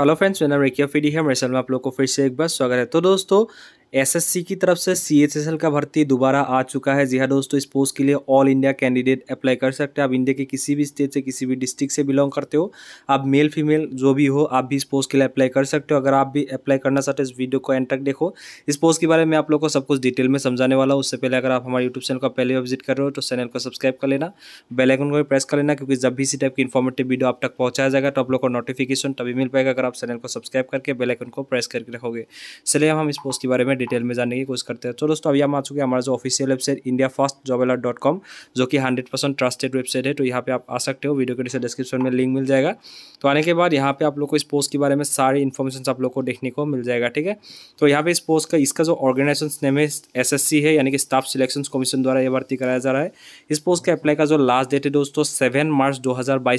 hello friends नाम रेकिया फिडी है मेरे चैनल में आप लोग को फिर से एक बार स्वागत है तो दोस्तों एसएससी की तरफ से सीएचएसएल का भर्ती दोबारा आ चुका है जी हाँ दोस्तों इस पोस्ट के लिए ऑल इंडिया कैंडिडेट अप्लाई कर सकते हैं आप इंडिया के किसी भी स्टेट से किसी भी डिस्ट्रिक्ट से बिलोंग करते हो आप मेल फीमेल जो भी हो आप भी इस पोस्ट के लिए अप्लाई कर सकते हो अगर आप भी अप्लाई करना चाहते हो इस वीडियो को एंड तक देखो इस पोस्ट के बारे में आप लोग को सब कुछ डिटेल में समझाने वाला हूँ उससे पहले अगर आप हमारे यूट्यूब चैनल का पहले विजिट कर रहे हो तो चैनल को सब्सक्राइब कर लेना बेलाइकन को भी प्रेस कर लेना क्योंकि जब भी इसी टाइप की इन्फॉर्मेटिव वीडियो आप तक पहुँचाया जाएगा तो आप लोग को नोटिफिकेशन तभी मिल पाएगा अगर आप चैनल को सब्सक्राइब करके बेलाइकन को प्रेस करके रखोगे चलिए हम इस पोस्ट के बारे में डिटेल में जानने की कोशिश करते हैं तो दोस्तों अभी हम आ चुके हैं हमारा जो official website India first job एलर डॉट कॉम जो कि हंड्रेड परसेंट ट्रस्टेड वेबसाइट है तो यहाँ पे आप आ सकते हो वीडियो के डिस्क्रिप्शन में लिंक मिल जाएगा तो आने के बाद यहाँ पे आप लोग को इस पोस्ट के बारे में सारी इन्फॉर्मेशन आप लोग को देखने को मिल जाएगा ठीक है तो यहाँ पे इस पोस्ट का इसका जो ऑर्गेनाइजेशन नेम है एस है यानी कि स्टाफ सिलेक्शन कमीशन द्वारा यह भर्ती कराया जा रहा है इस पोस्ट का अप्लाई का जो लास्ट डेट है दोस्तों सेवन मार्च दो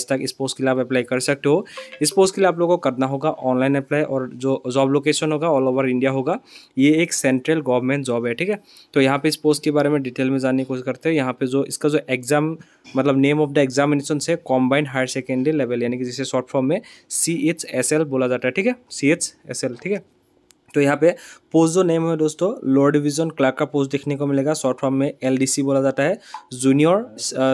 तक इस पोस्ट के लिए आप अप्लाई कर सकते हो इस पोस्ट के लिए आप लोग को करना होगा ऑनलाइन अप्लाई और जो जॉब लोकेशन होगा ऑल ओवर इंडिया होगा ये एक एक सेंट्रल गवर्नमेंट जॉब है ठीक है तो यहाँ पे इस पोस्ट के बारे में डिटेल में जानने की कोशिश करते हैं यहाँ पे जो इसका जो एग्जाम मतलब नेम ऑफ द एग्जामिनेशन से कॉम्बाइंड हायर सेकेंडरी लेवल यानी कि जिसे शॉर्ट फॉर्म में सी एच एस एल बोला जाता है ठीक है सी एच एस एल ठीक है तो यहाँ पे पोस्ट जो नेम है दोस्तों लोअर डिवीजन क्लर्क का पोस्ट देखने को मिलेगा शॉर्ट फॉर्म में एलडीसी बोला जाता है जूनियर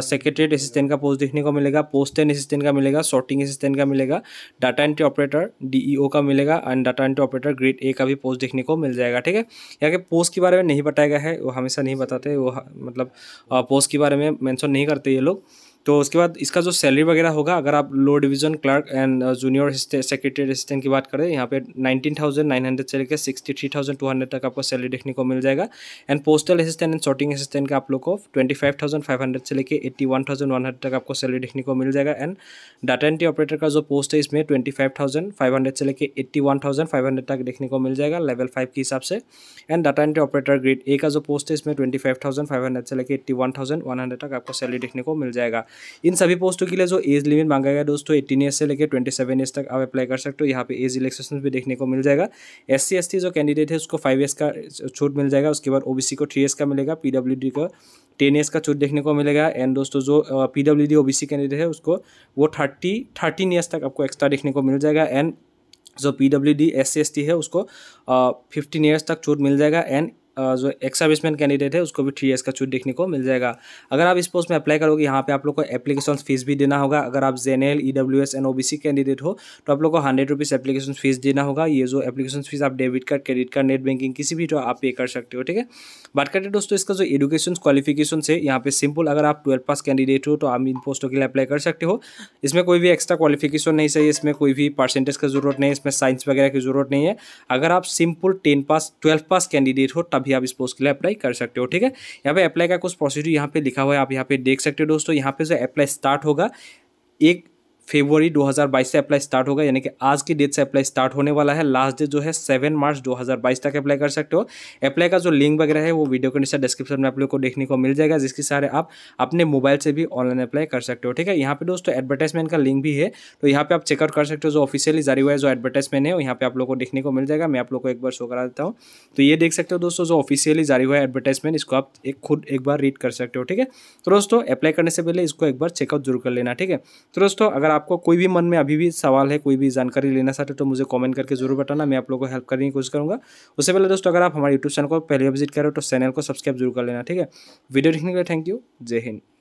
सेक्रेटरीट असिस्टेंट का पोस्ट देखने को मिलेगा पोस्ट एंड असिस्टेंट का मिलेगा शॉर्टिंग असिस्टेंट का मिलेगा डाटा एंट्री ऑपरेटर डीईओ का मिलेगा and data entry operator grade A का भी पोस्ट देखने को मिल जाएगा ठीक है यहाँ के पोस्ट के बारे में नहीं बताया गया है वो हमेशा नहीं बताते वो मतलब पोस्ट uh, के बारे में मैंशन नहीं करते ये लोग तो उसके बाद इसका जो सैलरी वगैरह होगा अगर आप low division clerk and junior secretary assistant की बात करें यहाँ पे 19,900 से लेकर 63,200 तक आपको सैलरी देखने को मिल जाएगा and postal assistant and sorting assistant का आप लोग को 25,500 से लेकर 81,100 तक आपको सैलरी देखने को मिल जाएगा एंड डाटा एंट्री ऑपरेटर का जो पोस्ट है इसमें हंड्रेड से लेकर हंड्रेड तक देखने को मिल जाएगा लेवल फाइव के हिसाब से and data entry operator grade A का जो पोस्ट है इसमें हंड्रेड से लेकर हंड्रेड तक आपको सैलरी देखने को मिल जाएगा इन सभी पोस्टों के लिए जो एज लिमिट मांगा गया दोस्तों एटीन ईयर से लेकर ट्वेंटी सेवन ईयर्स तक आप अप्लाई कर सकते हो यहाँ पे एज रिलेक्सेशन भी देखने को मिल जाएगा एस सी एस टी जो कैंडिडेट है उसको फाइव ईयर्स का छूट मिल जाएगा उसके बाद ओ बी सी को थ्री ईयर्स का मिलेगा पी डब्ल्यू डी को टेन ईयर्स का छूट देखने को मिलेगा एंड दोस्तों जो P W D O B C candidate है उसको वो थर्टी थर्टीन ईयर्स तक आपको एक्स्ट्रा देखने को मिल जाएगा एंड जो P W D S C S T है उसको फिफ्टीन ईयर्स तक छूट मिल जाएगा एंड जो एक्स सर्विसमैन कैंडिडेट है उसको भी थ्री ईयर्स का छूट देखने को मिल जाएगा अगर आप इस पोस्ट में अप्लाई करोगे यहाँ पे आप लोग को एप्लीकेशन फीस भी देना होगा अगर आप L E W S and O B C candidate हो तो आप लोग को हंड्रेड रुपीज़ एप्लीकेशन फीस देना होगा ये जो एप्लीकेशन फीस आप debit card credit card net banking किसी भी तो आप पे कर सकते हो ठीक है बात करते हैं दोस्तों इसका जो एडुकेशन क्वालिफिकेशन है यहाँ पे सिंपल अगर आप ट्वेल्थ पास कैंडिडेट हो तो आप इन पोस्टों के लिए अप्लाई कर सकते हो इसमें कोई भी एक्स्ट्रा क्वालिफिकेशन नहीं चाहिए इसमें कोई भी परसेंटेज की जरूरत नहीं है इसमें साइंस वगैरह की जरूरत नहीं है अगर आप simple ten pass twelfth pass candidate हो तब भी आप इस पोस्ट के लिए अप्लाई कर सकते हो ठीक है यहाँ पे अप्लाई का कुछ प्रोसीजर यहाँ पे लिखा हुआ है आप यहाँ पे देख सकते हो दोस्तों यहाँ पे जो अप्लाई स्टार्ट होगा एक फेबररी 2022 से अप्लाई स्टार्ट होगा यानी कि आज की डेट से अप्लाई स्टार्ट होने वाला है लास्ट डेट जो है सेवन मार्च 2022 तक अप्लाई कर सकते हो अप्लाई का जो लिंक वगैरह है वो वीडियो के नीचे डिस्क्रिप्शन में आप लोग को देखने को मिल जाएगा जिसके सारे आप अपने मोबाइल से भी ऑनलाइन अप्लाई कर सकते हो ठीक है यहाँ पे दोस्तों एडवर्टाइजमेंट का लिंक भी है तो यहाँ पे आप चेकआउट कर सकते हो जो ऑफिशियली जारी हुआ है जो एडवर्टाइजमेंट है यहाँ पे आप लोग को देखने को मिल जाएगा मैं आप लोग को एक बार शो करा देता हूँ तो ये देख सकते हो दोस्तों जो ऑफिशियली जारी हुआ है एडवर्टाइजमेंट इसको आप एक खुद एक बार रीड कर सकते हो ठीक है तो दोस्तों अप्लाई करने से पहले इसको एक बार चेकआउट जरूर कर लेना ठीक है तो दोस्तों अगर आपको कोई भी मन में अभी भी सवाल है कोई भी जानकारी लेना चाहते तो मुझे कमेंट करके जरूर बताना मैं आप लोगों को हेल्प करने की कोशिश करूँगा उससे पहले दोस्तों अगर आप हमारे यूट्यूब चैनल को पहले विजिट करो तो चैनल को सब्सक्राइब जरूर कर लेना ठीक है वीडियो देखने के लिए थैंक यू जय हिंद